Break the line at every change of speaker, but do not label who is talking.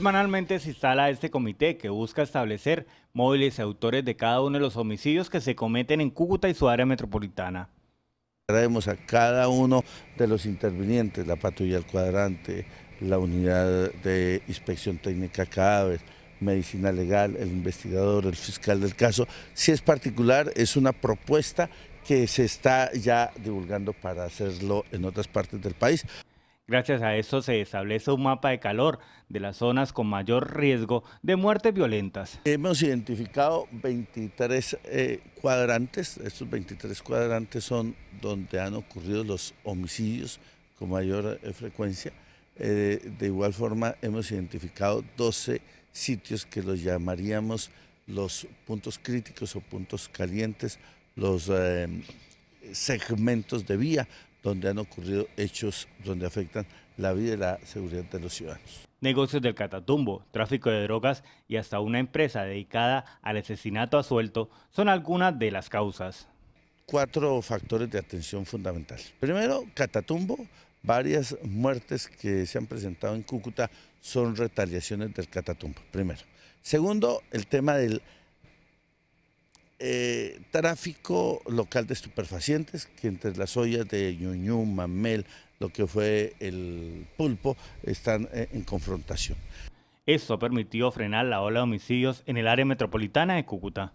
Semanalmente se instala este comité que busca establecer móviles y autores de cada uno de los homicidios que se cometen en Cúcuta y su área metropolitana.
Traemos a cada uno de los intervinientes, la patrulla del cuadrante, la unidad de inspección técnica cadáver, medicina legal, el investigador, el fiscal del caso. Si es particular, es una propuesta que se está ya divulgando para hacerlo en otras partes del país.
Gracias a eso se establece un mapa de calor de las zonas
con mayor riesgo de muertes violentas. Hemos identificado 23 eh, cuadrantes, estos 23 cuadrantes son donde han ocurrido los homicidios con mayor eh, frecuencia. Eh, de igual forma hemos identificado 12 sitios que los llamaríamos los puntos críticos o puntos calientes, los segmentos de vía, donde han ocurrido hechos donde afectan la vida y la seguridad de los ciudadanos.
Negocios del Catatumbo, tráfico de drogas y hasta una empresa dedicada al asesinato a suelto son algunas de las causas.
Cuatro factores de atención fundamental. Primero, Catatumbo, varias muertes que se han presentado en Cúcuta son retaliaciones del Catatumbo, primero. Segundo, el tema del eh, tráfico local de estupefacientes, que entre las ollas de Ñuñú, Mamel, lo que fue el pulpo, están eh, en confrontación.
Eso permitió frenar la ola de homicidios en el área metropolitana de Cúcuta.